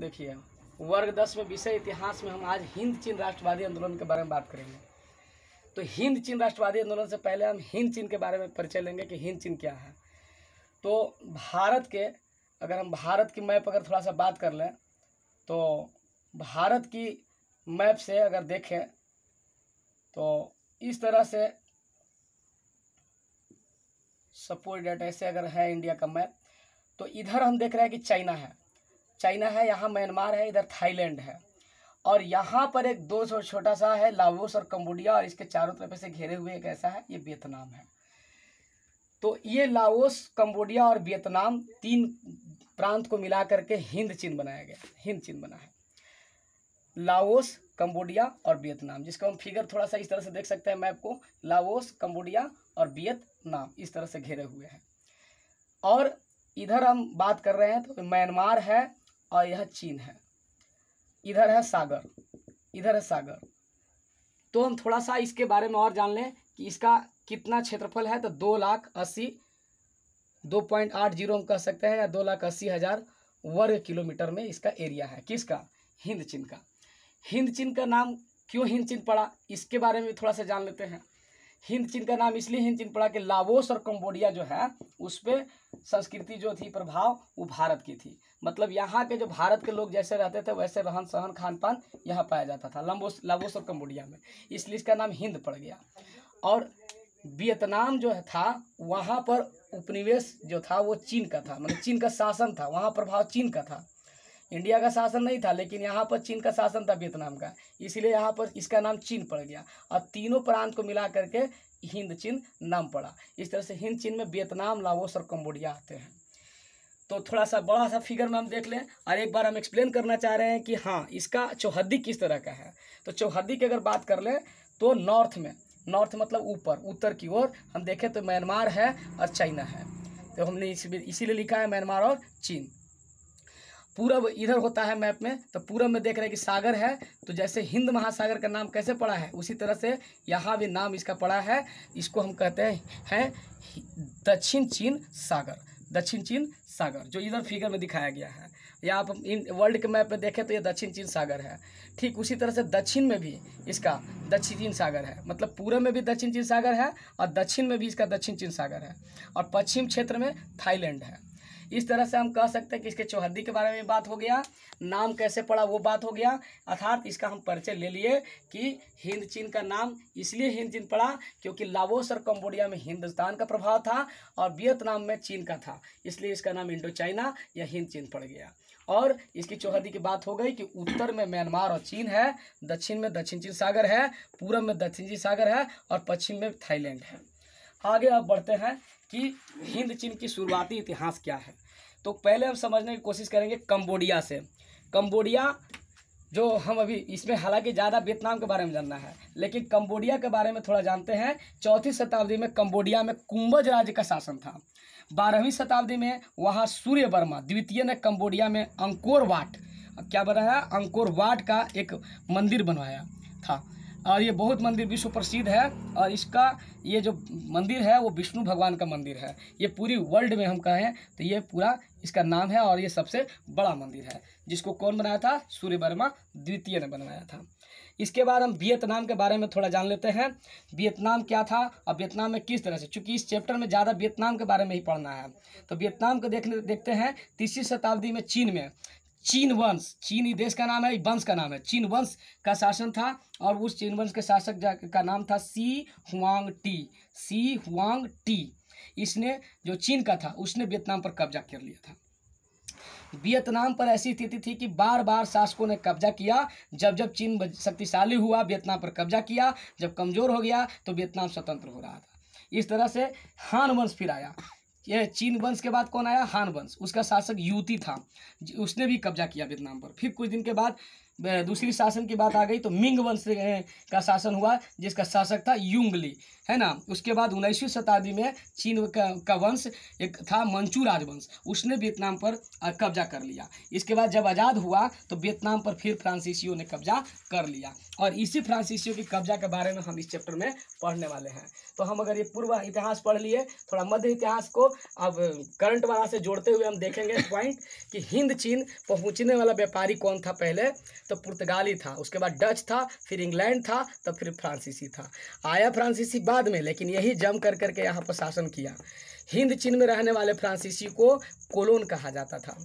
देखिए वर्ग दस में विषय इतिहास में हम आज हिंद चीन राष्ट्रवादी आंदोलन के बारे में बात करेंगे तो हिंद चीन राष्ट्रवादी आंदोलन से पहले हम हिंद चीन के बारे में परिचय लेंगे कि हिंद चीन क्या है तो भारत के अगर हम भारत की मैप अगर थोड़ा सा बात कर लें तो भारत की मैप से अगर देखें तो इस तरह से सपोर्ट डाटा ऐसे अगर है इंडिया का मैप तो इधर हम देख रहे हैं कि चाइना है चाइना है यहाँ म्यांमार है इधर थाईलैंड है और यहाँ पर एक दो सौ छोटा सा है लाओस और कम्बोडिया और इसके चारों तरफ से घेरे हुए एक ऐसा है ये वियतनाम है तो ये लाओस कम्बोडिया और वियतनाम तीन प्रांत को मिला करके हिंद चीन बनाया गया हिंद चीन बना है लाओस कम्बोडिया और वियतनाम जिसका हम फिगर थोड़ा सा इस तरह से देख सकते हैं मैप को लाओस कम्बोडिया और वियतनाम इस तरह से घेरे हुए हैं और इधर हम बात कर रहे हैं तो म्यांमार है और यह चीन है इधर है सागर इधर है सागर तो हम थोड़ा सा इसके बारे में और जान लें कि इसका कितना क्षेत्रफल है तो दो लाख अस्सी दो पॉइंट आठ जीरो हम कह सकते हैं या दो लाख अस्सी हज़ार वर्ग किलोमीटर में इसका एरिया है किसका हिंद चीन का हिंद चीन का नाम क्यों हिंद चीन पड़ा इसके बारे में थोड़ा सा जान लेते हैं हिंद चीन का नाम इसलिए हिंद चीन पड़ा कि लावोस और कम्बोडिया जो है उस पर संस्कृति जो थी प्रभाव वो भारत की थी मतलब यहाँ के जो भारत के लोग जैसे रहते थे वैसे रहन सहन खान पान यहाँ पाया जाता था लम्बोस लावोस और कम्बोडिया में इसलिए इसका नाम हिंद पड़ गया और वियतनाम जो था वहाँ पर उपनिवेश जो था वो चीन का था मतलब चीन का शासन था वहाँ प्रभाव चीन का था इंडिया का शासन नहीं था लेकिन यहाँ पर चीन का शासन था वियतनाम का इसलिए यहाँ पर इसका नाम चीन पड़ गया और तीनों प्रांत को मिला करके हिंद चीन नाम पड़ा इस तरह से हिंद चीन में वियतनाम लाओस और कम्बोडिया आते हैं तो थोड़ा सा बड़ा सा फिगर में हम देख लें और एक बार हम एक्सप्लेन करना चाह रहे हैं कि हाँ इसका चौहद्दी किस तरह का है तो चौहद्दी की अगर बात कर लें तो नॉर्थ में नॉर्थ मतलब ऊपर उत्तर की ओर हम देखें तो म्यांमार है और चाइना है तो हमने इसीलिए लिखा है म्यांमार और चीन पूरब इधर होता है मैप में तो पूरब में देख रहे हैं कि सागर है तो जैसे हिंद महासागर का नाम कैसे पड़ा है उसी तरह से यहाँ भी नाम इसका पड़ा है इसको हम कहते हैं है दक्षिण चीन सागर दक्षिण चीन सागर जो इधर फिगर में दिखाया गया है या आप इन वर्ल्ड के मैप में देखें तो ये दक्षिण चीन सागर है ठीक उसी तरह से दक्षिण में भी इसका दक्षिण चीन सागर है मतलब पूर्व में भी दक्षिण चीन सागर है और दक्षिण में भी इसका दक्षिण चीन सागर है और पश्चिम क्षेत्र में थाईलैंड है इस तरह से हम कह सकते हैं कि इसके चौहद्दी के बारे में बात हो गया नाम कैसे पड़ा वो बात हो गया अर्थात इसका हम परिचय ले लिए कि हिंद चीन का नाम इसलिए हिंद चीन पड़ा क्योंकि लावोस और कम्बोडिया में हिंदुस्तान का प्रभाव था और वियतनाम में चीन का था इसलिए इसका नाम इंडो चाइना या हिंद चीन पड़ गया और इसकी चौहदी की बात हो गई कि उत्तर में म्यांमार और चीन है दक्षिण में दक्षिण चीन सागर है पूर्व में दक्षिण चीन सागर है और पश्चिम में थाईलैंड है आगे आप बढ़ते हैं कि हिंद चीन की शुरुआती इतिहास क्या है तो पहले हम समझने की कोशिश करेंगे कम्बोडिया से कम्बोडिया जो हम अभी इसमें हालांकि ज़्यादा वियतनाम के बारे में जानना है लेकिन कम्बोडिया के बारे में थोड़ा जानते हैं चौथी शताब्दी में कम्बोडिया में कुंभज राज्य का शासन था बारहवीं शताब्दी में वहाँ सूर्य वर्मा द्वितीय ने कम्बोडिया में अंकोर वाट क्या बनाया अंकोर वाट का एक मंदिर बनवाया था और ये बहुत मंदिर विश्व प्रसिद्ध है और इसका ये जो मंदिर है वो विष्णु भगवान का मंदिर है ये पूरी वर्ल्ड में हम कहें तो ये पूरा इसका नाम है और ये सबसे बड़ा मंदिर है जिसको कौन बनाया था सूर्य वर्मा द्वितीय ने बनवाया था इसके बाद हम वियतनाम के बारे में थोड़ा जान लेते हैं वियतनाम क्या था और वियतनाम में किस तरह से चूंकि इस चैप्टर में ज़्यादा वियतनाम के बारे में ही पढ़ना है तो वियतनाम को देखने देखते हैं तीसरी शताब्दी में चीन में चीन वंश चीन देश का नाम है वंश का नाम है चीन वंश का शासन था और उस चीन वंश के शासक का नाम था Shi Huang Ti Shi Huang Ti इसने जो चीन का था उसने वियतनाम पर कब्जा कर लिया था वियतनाम पर ऐसी स्थिति थी कि बार बार शासकों ने कब्जा किया जब जब चीन शक्तिशाली हुआ वियतनाम पर कब्जा किया जब कमज़ोर हो गया तो वियतनाम स्वतंत्र हो रहा था इस तरह से हान वंश फिर आया चीन वंश के बाद कौन आया हान वंश उसका शासक युति था उसने भी कब्जा किया वियतनाम पर फिर कुछ दिन के बाद दूसरी शासन की बात आ गई तो मिंग वंश का शासन हुआ जिसका शासक था युंगली है ना उसके बाद उन्नीसवीं शताब्दी में चीन का, का वंश एक था मंचू राजवंश उसने वियतनाम पर कब्जा कर लिया इसके बाद जब आज़ाद हुआ तो वियतनाम पर फिर फ्रांसीसियों ने कब्जा कर लिया और इसी फ्रांसीसियों के कब्जा के बारे में हम इस चैप्टर में पढ़ने वाले हैं तो हम अगर ये पूर्व इतिहास पढ़ लिए थोड़ा मध्य इतिहास को अब करंट वाला से जोड़ते हुए हम देखेंगे पॉइंट कि हिंद चीन पहुँचने वाला व्यापारी कौन था पहले तो पुर्तगाली था उसके बाद डच था फिर इंग्लैंड था तो फिर फ्रांसीसी था आया फ्रांसीसी बाद में लेकिन यही जम कर करके यहाँ पर शासन किया हिंद चीन में रहने वाले फ्रांसीसी को कोलोन कहा जाता था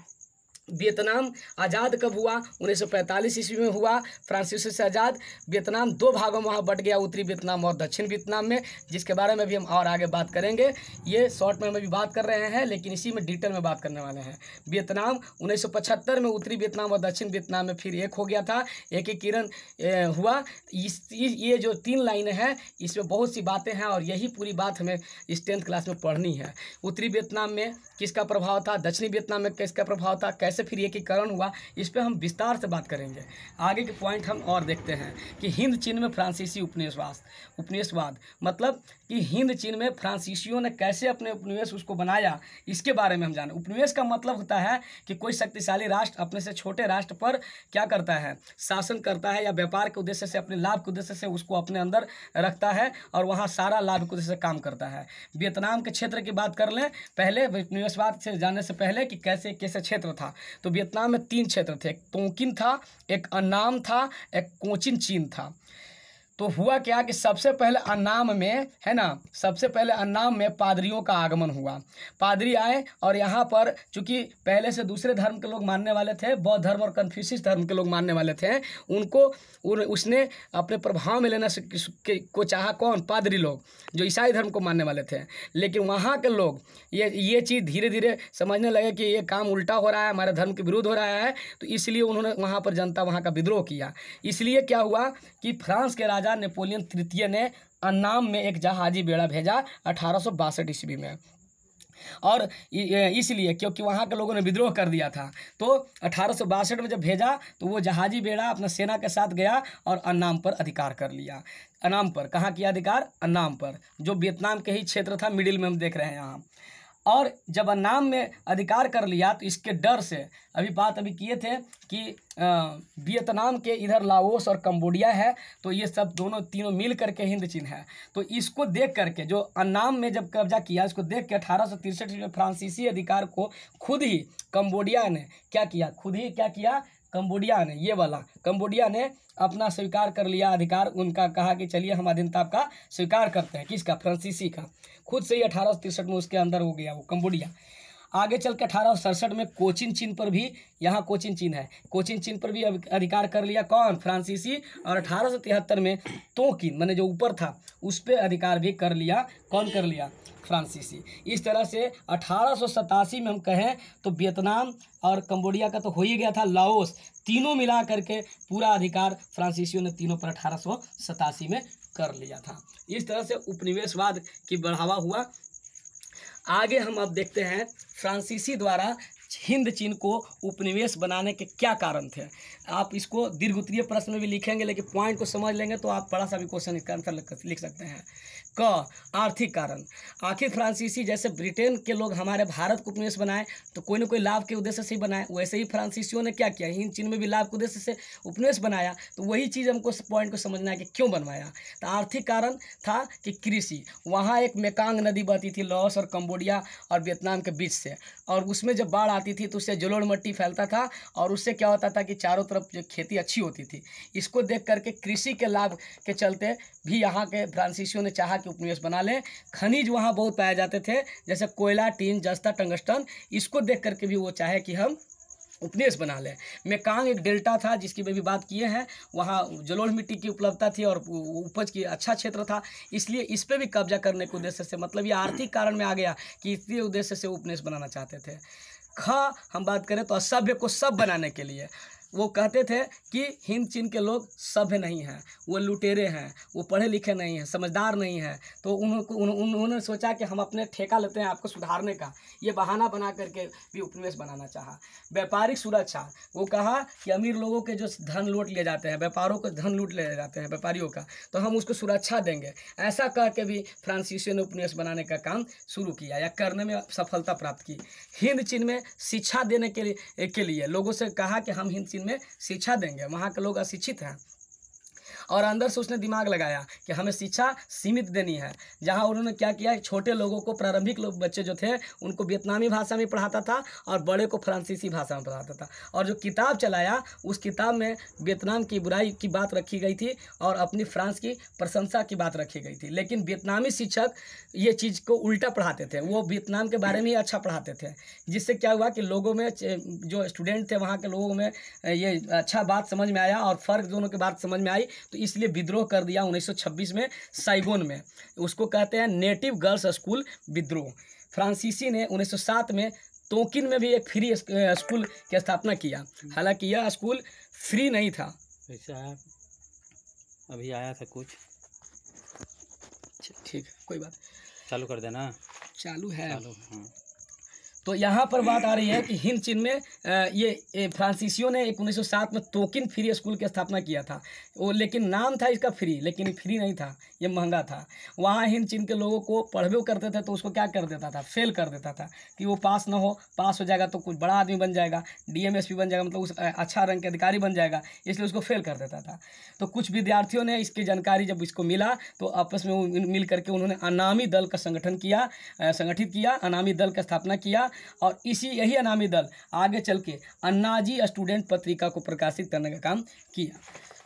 वियतनाम आज़ाद कब हुआ 1945 ईस्वी में हुआ फ्रांसिस से आज़ाद वियतनाम दो भागों में वहाँ बट गया उत्तरी वियतनाम और दक्षिण वियतनाम में जिसके बारे में भी हम और आगे बात करेंगे ये शॉर्ट में हम अभी बात कर रहे हैं लेकिन इसी में डिटेल में बात करने वाले हैं वियतनाम 1975 में उत्तरी वियतनाम और दक्षिण वियतनाम में फिर एक हो गया था एकीकरण किरण हुआ इस ये जो तीन लाइन हैं इसमें बहुत सी बातें हैं और यही पूरी बात हमें इस टेंथ क्लास में पढ़नी है उत्तरी वियतनाम में किसका प्रभाव था दक्षिणी वियतनाम में किसका प्रभाव था कैसे कैसे फिर एकीकरण हुआ इस पर हम विस्तार से बात करेंगे आगे के पॉइंट हम और देखते हैं कि हिंद चीन में फ्रांसीसी उपनिवेशवाद उपनिवेशवाद मतलब कि हिंद चीन में फ्रांसीसियों ने कैसे अपने उपनिवेश उसको बनाया इसके बारे में हम जाने उपनिवेश का मतलब होता है कि कोई शक्तिशाली राष्ट्र अपने से छोटे राष्ट्र पर क्या करता है शासन करता है या व्यापार के उद्देश्य से अपने लाभ के उद्देश्य से उसको अपने अंदर रखता है और वहाँ सारा लाभ के उद्देश्य से काम करता है वियतनाम के क्षेत्र की बात कर लें पहले उपनिवेशवाद से जाने से पहले कि कैसे कैसे क्षेत्र था तो वियतनाम में तीन क्षेत्र थे एक तोकिन था एक अनाम था एक कोचिन चीन था तो हुआ क्या कि सबसे पहले अन्नाम में है ना सबसे पहले अन्नाम में पादरियों का आगमन हुआ पादरी आए और यहाँ पर चूंकि पहले से दूसरे धर्म के लोग मानने वाले थे बौद्ध धर्म और कन्फ्यूसिस धर्म के लोग मानने वाले थे उनको उन, उसने अपने प्रभाव में लेना को चाहा कौन पादरी लोग जो ईसाई धर्म को मानने वाले थे लेकिन वहाँ के लोग ये ये चीज़ धीरे धीरे समझने लगे कि ये काम उल्टा हो रहा है हमारे धर्म के विरुद्ध हो रहा है तो इसलिए उन्होंने वहाँ पर जनता वहाँ का विद्रोह किया इसलिए क्या हुआ कि फ्रांस के राजा राजा नेपोलियन तृतीय ने अनाम में एक जहाजी बेड़ा भेजा अठारह ईस्वी में और इसलिए क्योंकि वहाँ के लोगों ने विद्रोह कर दिया था तो अठारह में जब भेजा तो वो जहाजी बेड़ा अपना सेना के साथ गया और अनाम पर अधिकार कर लिया अनाम पर कहाँ किया अधिकार अनाम पर जो वियतनाम के ही क्षेत्र था मिडिल में हम देख रहे हैं यहाँ और जब नाम में अधिकार कर लिया तो इसके डर से अभी बात अभी किए थे कि वियतनाम के इधर लाओस और कंबोडिया है तो ये सब दोनों तीनों मिल करके हिंद चीन है तो इसको देख करके जो अनाम में जब कब्जा किया इसको देख के अठारह में फ्रांसीसी अधिकार को खुद ही कंबोडिया ने क्या किया खुद ही क्या किया कंबोडिया ने ये वाला कंबोडिया ने अपना स्वीकार कर लिया अधिकार उनका कहा कि चलिए हम अधीनता का स्वीकार करते हैं किसका फ्रांसीसी का खुद से ही अठारह में उसके अंदर हो गया वो कम्बोडिया आगे चल के अठारह में कोचिन चीन पर भी यहाँ कोचिन चीन है कोचिन चीन पर भी अधिकार कर लिया कौन फ्रांसीसी और अठारह में तोकिन मैंने जो ऊपर था उस पर अधिकार भी कर लिया कौन कर लिया फ्रांसीसी इस तरह से अठारह में हम कहें तो वियतनाम और कंबोडिया का तो हो ही गया था लाओस तीनों मिला करके पूरा अधिकार फ्रांसीसियों ने तीनों पर अठारह में कर लिया था इस तरह से उपनिवेशवाद की बढ़ावा हुआ आगे हम अब देखते हैं फ्रांसीसी द्वारा हिंद चीन को उपनिवेश बनाने के क्या कारण थे आप इसको दीर्घ उत्तरीय प्रश्न में भी लिखेंगे लेकिन पॉइंट को समझ लेंगे तो आप बड़ा सा भी क्वेश्चन इसका आंसर लिख सकते हैं क आर्थिक कारण आखिर फ्रांसीसी जैसे ब्रिटेन के लोग हमारे भारत को उपनिवेश बनाए तो कोई ना कोई लाभ के उद्देश्य से ही बनाए वैसे ही फ्रांसीसियों ने क्या किया हिंद चीन में भी लाभ के उद्देश्य से उपनिवेश बनाया तो वही चीज़ हमको पॉइंट को समझना है कि क्यों बनवाया तो आर्थिक कारण था कि कृषि वहाँ एक मेकांग नदी बहती थी लॉस और कम्बोडिया और वियतनाम के बीच से और उसमें जब बाढ़ आती थी तो उससे जलोड़ मट्टी फैलता था और उससे क्या होता था कि चारों तरफ जो खेती अच्छी होती थी इसको देख करके कृषि के लाभ के चलते भी यहाँ के फ्रांसीसियों ने चाहा कि उपनिवेश बना लें खनिज वहाँ बहुत पाए जाते थे जैसे कोयला टीन जस्ता टंगस्टन इसको देख करके भी वो चाहे कि हम उपनिवेश बना लें मेकांग एक डेल्टा था जिसकी मैं भी बात किए हैं वहाँ जलोढ़ मिट्टी की उपलब्धता थी और उपज की अच्छा क्षेत्र था इसलिए इस पर भी कब्जा करने के उद्देश्य से मतलब ये आर्थिक कारण में आ गया कि इसी उद्देश्य से उपनिवेश बनाना चाहते थे ख हम बात करें तो असभ्य को सब बनाने के लिए वो कहते थे कि हिंद चीन के लोग सभ्य नहीं हैं वो लुटेरे हैं वो पढ़े लिखे नहीं हैं समझदार नहीं हैं तो उनको उन, उन्होंने सोचा कि हम अपने ठेका लेते हैं आपको सुधारने का ये बहाना बना करके भी उपनिवेश बनाना चाहा व्यापारिक सुरक्षा वो कहा कि अमीर लोगों के जो धन लूट लिए जाते हैं व्यापारों को धन लूट ले जाते हैं व्यापारियों का तो हम उसको सुरक्षा देंगे ऐसा कह के भी फ्रांसीसियों ने उपनिवेश बनाने का काम शुरू किया या करने में सफलता प्राप्त की हिंद चीन में शिक्षा देने के लिए के लिए लोगों से कहा कि हम हिंद चीन दिन में शिक्षा देंगे वहाँ के लोग अशिक्षित हैं और अंदर से उसने दिमाग लगाया कि हमें शिक्षा सीमित देनी है जहाँ उन्होंने क्या किया छोटे लोगों को प्रारंभिक लोग बच्चे जो थे उनको वियतनामी भाषा में पढ़ाता था और बड़े को फ्रांसीसी भाषा में पढ़ाता था और जो किताब चलाया उस किताब में वियतनाम की बुराई की बात रखी गई थी और अपनी फ्रांस की प्रशंसा की बात रखी गई थी लेकिन वियतनामी शिक्षक ये चीज़ को उल्टा पढ़ाते थे वो वियतनाम के बारे में ही अच्छा पढ़ाते थे जिससे क्या हुआ कि लोगों में जो स्टूडेंट थे वहाँ के लोगों में ये अच्छा बात समझ में आया और फ़र्क दोनों की बात समझ में आई तो इसलिए विद्रोह कर दिया 1926 में साइगोन में उसको कहते हैं नेटिव गर्ल्स स्कूल विद्रोह फ्रांसीसी ने 1907 में तोकिन में भी एक फ्री स्कूल की स्थापना किया हालांकि यह स्कूल फ्री नहीं था ऐसा अभी आया था कुछ ठीक कोई बात चालू कर देना चालू है चालू हाँ तो यहाँ पर बात आ रही है कि हिंद चीन में ये फ्रांसीसियों ने एक उन्नीस में तोकिन फ्री स्कूल की स्थापना किया था वो लेकिन नाम था इसका फ्री लेकिन फ्री नहीं था ये महंगा था वहाँ हिंद चीन के लोगों को पढ़वे करते थे तो उसको क्या कर देता था फेल कर देता था कि वो पास ना हो पास हो जाएगा तो कुछ बड़ा आदमी बन जाएगा डी बन जाएगा मतलब उस अच्छा रंग के अधिकारी बन जाएगा इसलिए उसको फेल कर देता था तो कुछ विद्यार्थियों ने इसकी जानकारी जब इसको मिला तो आपस में मिल करके उन्होंने अनामी दल का संगठन किया संगठित किया अनामी दल का स्थापना किया और इसी यही अनामी दल आगे चल के अन्नाजी स्टूडेंट पत्रिका को प्रकाशित करने का काम किया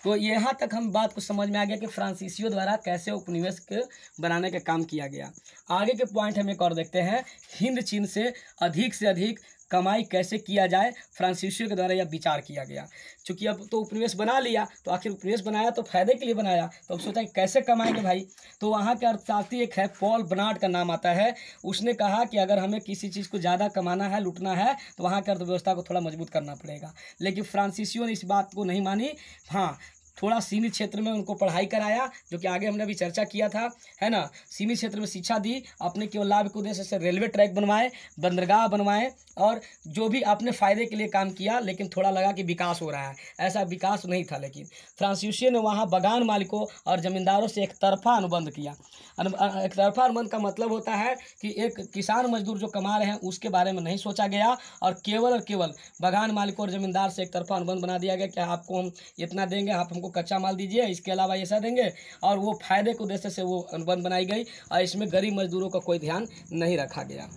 तो यहाँ तक हम बात को समझ में आ गया कि फ्रांसीसियों द्वारा कैसे उपनिवेश के बनाने का काम किया गया आगे के पॉइंट हम एक और देखते हैं हिंद चीन से अधिक से अधिक कमाई कैसे किया जाए फ्रांसीसियो के द्वारा यह विचार किया गया चूंकि अब तो उपनिवेश बना लिया तो आखिर उपनिवेश बनाया तो फायदे के लिए बनाया तो अब सोचा कैसे कमाएंगे भाई तो वहाँ के अर्थशास्त्री एक है पॉल बनाट का नाम आता है उसने कहा कि अगर हमें किसी चीज़ को ज़्यादा कमाना है लुटना है तो वहाँ की अर्थव्यवस्था को थोड़ा मजबूत करना पड़ेगा लेकिन फ्रांसीसियो ने इस बात को नहीं मानी हाँ थोड़ा सीमित क्षेत्र में उनको पढ़ाई कराया जो कि आगे हमने अभी चर्चा किया था है ना सीमित क्षेत्र में शिक्षा दी अपने केवल लाभ के उद्देश्य से रेलवे ट्रैक बनवाए बंदरगाह बनवाए और जो भी आपने फ़ायदे के लिए काम किया लेकिन थोड़ा लगा कि विकास हो रहा है ऐसा विकास नहीं था लेकिन फ्रांसीसियो ने वहाँ बगान मालिकों और ज़मींदारों से एक तरफा अनुबंध किया एक तरफा अनुबंध का मतलब होता है कि एक किसान मजदूर जो कमा रहे हैं उसके बारे में नहीं सोचा गया और केवल और केवल बगान मालिकों और ज़मींदार से एक तरफा अनुबंध बना दिया गया कि आपको हम इतना देंगे आप हमको कच्चा माल दीजिए इसके अलावा ऐसा देंगे और वो फायदे के उद्देश्य से वो अनुबंध बनाई गई और इसमें गरीब मजदूरों का कोई ध्यान नहीं रखा गया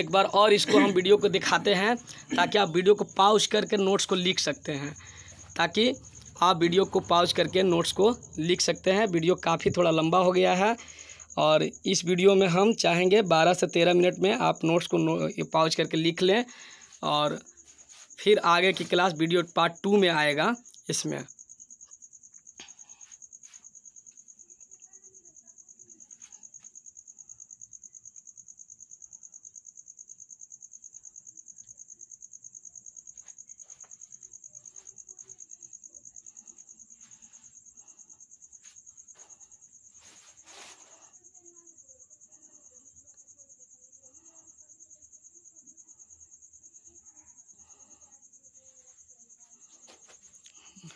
एक बार और इसको हम वीडियो को दिखाते हैं ताकि आप वीडियो को पाउज करके नोट्स को लिख सकते हैं ताकि आप वीडियो को पॉज करके नोट्स को लिख सकते हैं वीडियो काफ़ी थोड़ा लंबा हो गया है और इस वीडियो में हम चाहेंगे 12 से 13 मिनट में आप नोट्स को नो, पॉज करके लिख लें और फिर आगे की क्लास वीडियो पार्ट टू में आएगा इसमें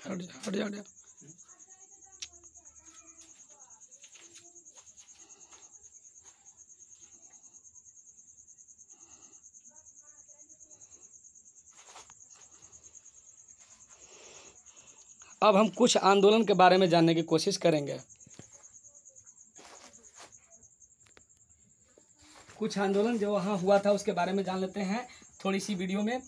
हट जा हट जा अब हम कुछ आंदोलन के बारे में जानने की कोशिश करेंगे कुछ आंदोलन जो वहां हुआ था उसके बारे में जान लेते हैं थोड़ी सी वीडियो में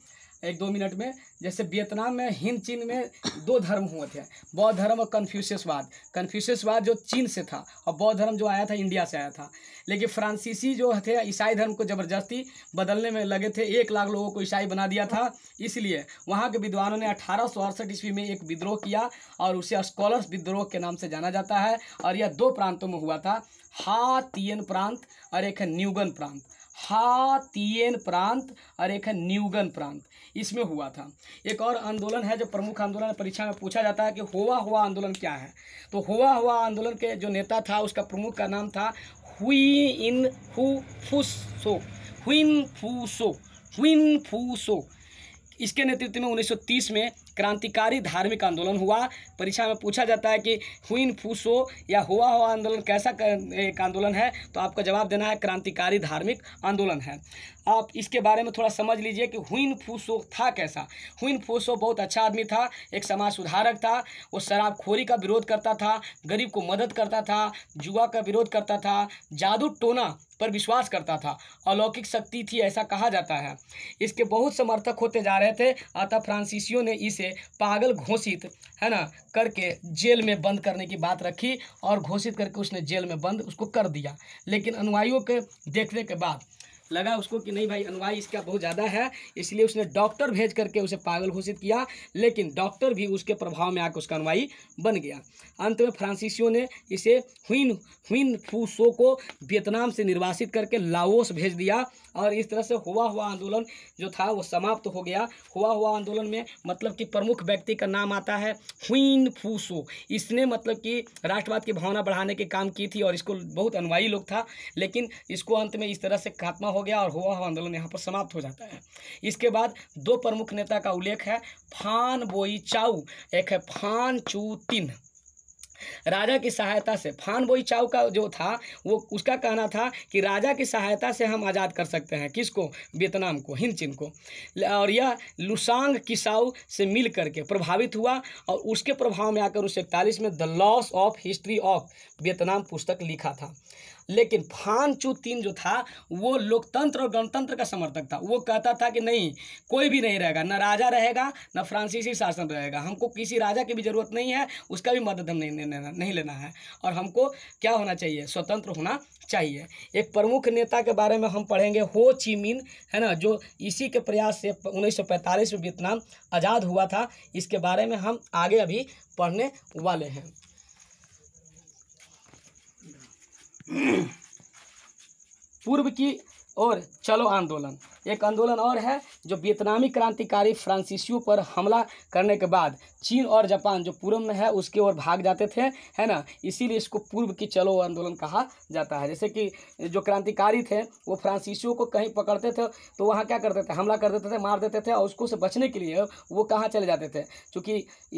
एक दो मिनट में जैसे वियतनाम में हिंद चीन में दो धर्म हुए थे बौद्ध धर्म और कन्फ्यूशियसवाद कन्फ्यूशियसवाद जो चीन से था और बौद्ध धर्म जो आया था इंडिया से आया था लेकिन फ्रांसीसी जो थे ईसाई धर्म को ज़बरदस्ती बदलने में लगे थे एक लाख लोगों को ईसाई बना दिया था इसलिए वहाँ के विद्वानों ने अठारह ईस्वी में एक विद्रोह किया और उसे स्कॉलर्स विद्रोह के नाम से जाना जाता है और यह दो प्रांतों में हुआ था हा तियन प्रांत और एक है न्यूगन प्रांत हातियन प्रांत और एक है न्यूगन प्रांत इसमें हुआ था एक और आंदोलन है जो प्रमुख आंदोलन परीक्षा में पूछा जाता है कि होवा हुआ आंदोलन क्या है तो होवा हुआ आंदोलन के जो नेता था उसका प्रमुख का नाम था हुई इन फूसो फुसो फूसो हुइन फूसो इसके नेतृत्व में 1930 में क्रांतिकारी धार्मिक आंदोलन हुआ परीक्षा में पूछा जाता है कि हुइन फूसो या हुआ हुआ आंदोलन कैसा एक आंदोलन है तो आपको जवाब देना है क्रांतिकारी धार्मिक आंदोलन है आप इसके बारे में थोड़ा समझ लीजिए कि हुइन फूसो था कैसा हुइन फूसो बहुत अच्छा आदमी था एक समाज सुधारक था वो शराबखोरी का विरोध करता था गरीब को मदद करता था जुआ का विरोध करता था जादू टोना पर विश्वास करता था अलौकिक शक्ति थी ऐसा कहा जाता है इसके बहुत समर्थक होते जा रहे थे अतः फ्रांसीसियों ने इसे उसे पागल घोषित है ना करके जेल में बंद करने की बात रखी और घोषित करके उसने जेल में बंद उसको कर दिया लेकिन अनुयायियों के देखने के बाद लगा उसको कि नहीं भाई अनुवाई इसका बहुत ज़्यादा है इसलिए उसने डॉक्टर भेज करके उसे पागल घोषित किया लेकिन डॉक्टर भी उसके प्रभाव में आकर उसका अनुवाई बन गया अंत में फ्रांसीसियों ने इसे हुइन हुइन फूसो को वियतनाम से निर्वासित करके लाओस भेज दिया और इस तरह से हुआ हुआ आंदोलन जो था वो समाप्त तो हो गया हुआ हुआ आंदोलन में मतलब कि प्रमुख व्यक्ति का नाम आता है हुइन फूसो इसने मतलब कि राष्ट्रवाद की भावना बढ़ाने के काम की थी और इसको बहुत अनुवायी लोग था लेकिन इसको अंत में इस तरह से खात्मा हो गया और हुआ हुआ आंदोलन यहाँ पर समाप्त हो जाता है इसके बाद दो प्रमुख नेता का उल्लेख है फान बोई चाऊ एक है फान चू तिन राजा की सहायता से फान बोई चाऊ का जो था वो उसका कहना था कि राजा की सहायता से हम आज़ाद कर सकते हैं किसको वियतनाम को हिंद चिन को और यह लुसांग किसाऊ से मिल करके प्रभावित हुआ और उसके प्रभाव में आकर उस इकतालीस में the loss of history of Vietnam पुस्तक लिखा था लेकिन फान चू तीन जो था वो लोकतंत्र और गणतंत्र का समर्थक था वो कहता था कि नहीं कोई भी नहीं रहेगा न राजा रहेगा न फ्रांसीसी शासन रहेगा हमको किसी राजा की भी ज़रूरत नहीं है उसका भी मदद हम नहीं लेना नहीं लेना है और हमको क्या होना चाहिए स्वतंत्र होना चाहिए एक प्रमुख नेता के बारे में हम पढ़ेंगे हो चीमिन है ना जो इसी के प्रयास से उन्नीस में वियतनाम आज़ाद हुआ था इसके बारे में हम आगे अभी पढ़ने वाले हैं पूर्व की ओर चलो आंदोलन एक आंदोलन और है जो वियतनामी क्रांतिकारी फ्रांसीसियों पर हमला करने के बाद चीन और जापान जो पूर्व में है उसके ओर भाग जाते थे है ना इसीलिए इसको पूर्व की चलो आंदोलन कहा जाता है जैसे कि जो क्रांतिकारी थे वो फ्रांसीसियों को कहीं पकड़ते थे तो वहाँ क्या करते थे हमला कर देते थे मार देते थे और उसको से बचने के लिए वो कहाँ चले जाते थे क्योंकि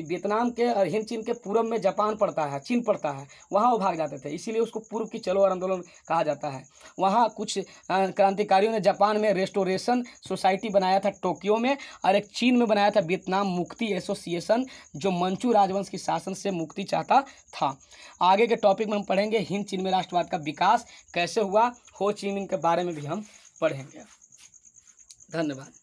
वियतनाम के और हिंद चीन के पूर्व में जापान पड़ता है चीन पड़ता है वहाँ वो भाग जाते थे इसीलिए उसको पूर्व की चलो आंदोलन कहा जाता है वहाँ कुछ क्रांतिकारियों ने जापान में रेस्टोरेशन कोऑपरेशन सोसाइटी बनाया था टोक्यो में और एक चीन में बनाया था वियतनाम मुक्ति एसोसिएशन जो मंचू राजवंश की शासन से मुक्ति चाहता था आगे के टॉपिक में हम पढ़ेंगे हिंद चीन में राष्ट्रवाद का विकास कैसे हुआ हो चीन के बारे में भी हम पढ़ेंगे धन्यवाद